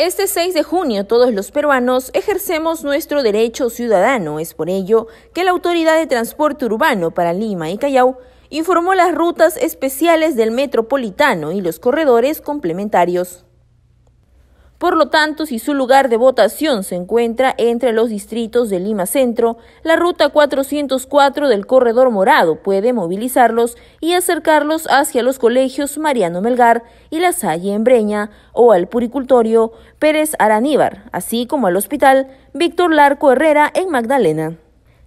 Este 6 de junio todos los peruanos ejercemos nuestro derecho ciudadano. Es por ello que la Autoridad de Transporte Urbano para Lima y Callao informó las rutas especiales del metropolitano y los corredores complementarios. Por lo tanto, si su lugar de votación se encuentra entre los distritos de Lima Centro, la ruta 404 del Corredor Morado puede movilizarlos y acercarlos hacia los colegios Mariano Melgar y La Salle en Breña o al puricultorio Pérez Araníbar, así como al hospital Víctor Larco Herrera en Magdalena.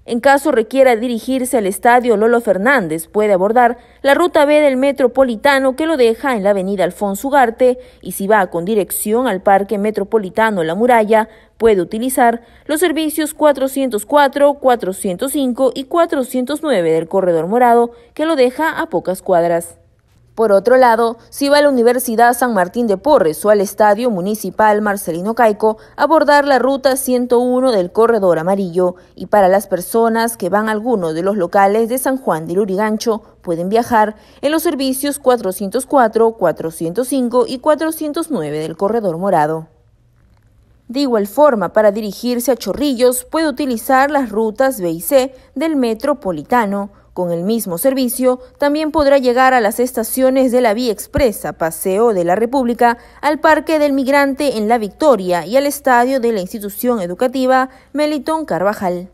En caso requiera dirigirse al estadio Lolo Fernández, puede abordar la ruta B del Metropolitano que lo deja en la avenida Alfonso Ugarte y si va con dirección al Parque Metropolitano La Muralla, puede utilizar los servicios 404, 405 y 409 del Corredor Morado que lo deja a pocas cuadras. Por otro lado, si va a la Universidad San Martín de Porres o al Estadio Municipal Marcelino Caico, abordar la ruta 101 del Corredor Amarillo. Y para las personas que van a alguno de los locales de San Juan del Lurigancho, pueden viajar en los servicios 404, 405 y 409 del Corredor Morado. De igual forma, para dirigirse a Chorrillos puede utilizar las rutas B y C del Metropolitano, con el mismo servicio, también podrá llegar a las estaciones de la Vía Expresa, Paseo de la República, al Parque del Migrante en La Victoria y al estadio de la institución educativa Melitón Carvajal.